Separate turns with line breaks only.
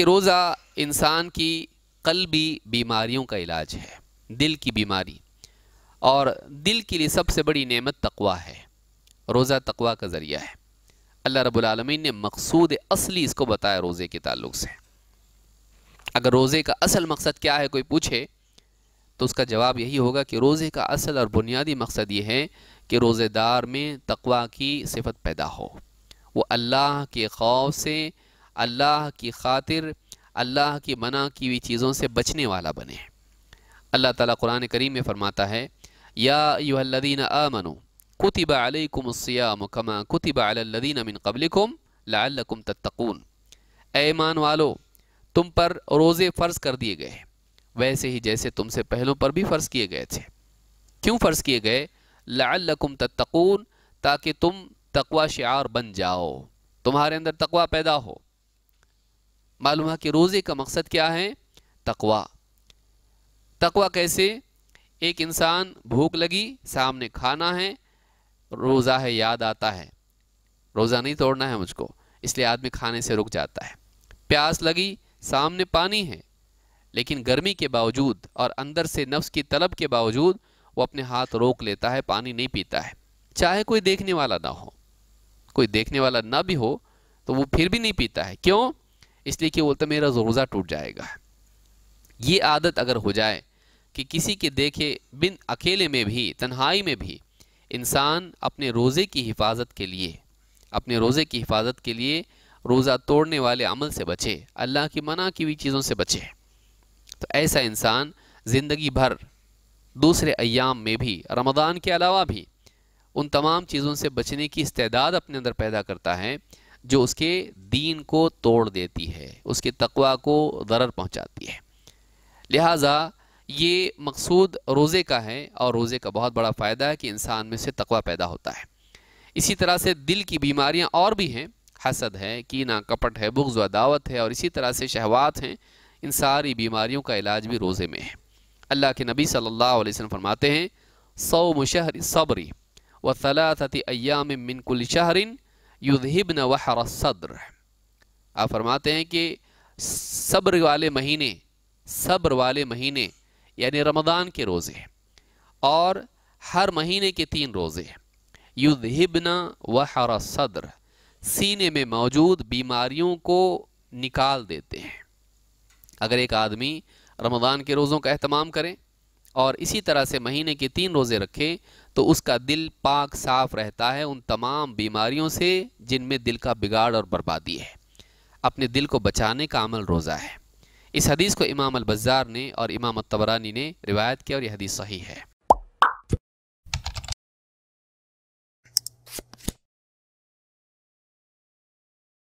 कि रोज़ा इंसान की भी बीमारियों का इलाज है दिल की बीमारी और दिल के लिए सबसे बड़ी नेमत तकवा है रोज़ा तकवा का ज़रिया है अल्लाह रबालमीन ने मकसूद असली इसको बताया रोज़े के ताल्लुक से अगर रोज़े का असल मकसद क्या है कोई पूछे तो उसका जवाब यही होगा कि रोज़े का असल और बुनियादी मकसद ये है कि रोज़ेदार में तकवा की सिफत पैदा हो वो अल्लाह के खौफ से अल्लाह की खातिर अल्लाह की मना की हुई चीज़ों से बचने वाला बने अल्लाह ताला कुरान करीम में फ़रमाता है या यूहदीन कुतिब अलैकुम अलकुमस्याम कमा कुतिब अलल्लदीन मिन कबलिकुम लअल्लकुम तत्तकून ऐमान वालो तुम पर रोज़े फ़र्ज़ कर दिए गए वैसे ही जैसे तुमसे पहलों पर भी फ़र्ज़ किए गए थे क्यों फ़र्ज़ किए गए लअल्लकुम तत्तकून ताकि तुम तकवा शार बन जाओ तुम्हारे अंदर तकवा पैदा हो मालूम है कि रोज़े का मकसद क्या है तकवा तकवा कैसे एक इंसान भूख लगी सामने खाना है रोज़ा है याद आता है रोज़ा नहीं तोड़ना है मुझको इसलिए आदमी खाने से रुक जाता है प्यास लगी सामने पानी है लेकिन गर्मी के बावजूद और अंदर से नफ्स की तलब के बावजूद वो अपने हाथ रोक लेता है पानी नहीं पीता है चाहे कोई देखने वाला ना हो कोई देखने वाला ना भी हो तो वो फिर भी नहीं पीता है क्यों इसलिए कि बोलते मेरा रोज़ा टूट जाएगा ये आदत अगर हो जाए कि किसी के देखे बिन अकेले में भी तन्हाई में भी इंसान अपने रोज़े की हिफाजत के लिए अपने रोज़े की हिफाजत के लिए रोज़ा तोड़ने वाले अमल से बचे अल्लाह की मना की हुई चीज़ों से बचे तो ऐसा इंसान ज़िंदगी भर दूसरे अयाम में भी रमदान के अलावा भी उन तमाम चीज़ों से बचने की इस्तेदाद अपने अंदर पैदा करता है जो उसके दीन को तोड़ देती है उसके तकवा को दरर पहुंचाती है लिहाजा ये मकसूद रोज़े का है और रोज़े का बहुत बड़ा फ़ायदा है कि इंसान में से तकवा पैदा होता है इसी तरह से दिल की बीमारियां और भी हैं हसद है कीना कपट है बुग्ज व दावत है और इसी तरह से शहवात हैं इन सारी बीमारियों का इलाज भी रोज़े में है अल्लाह के नबी सल्लल्लाहु अलैहि वसल्लम फरमाते हैं सौ मुशहर सब्री व सलासत अयाम मिनकुल शहरिन युधिबन वहर सद्र आप फरमाते हैं कि सब्र वाले महीने सब्र वाले महीने यानी रमदान के रोज़े और हर महीने के तीन रोज़े युधिबना वहर सद्र सीने में मौजूद बीमारियों को निकाल देते हैं अगर एक आदमी रमज़ान के रोज़ों का अहतमाम करें और इसी तरह से महीने के तीन रोज़े रखें तो उसका दिल पाक साफ रहता है उन तमाम बीमारियों से जिनमें दिल का बिगाड़ और बर्बादी है अपने दिल को बचाने का अमल रोज़ा है इस हदीस को इमाम अलबज़ार ने और इमाम तबरानी ने रिवायत किया और यह हदीस सही है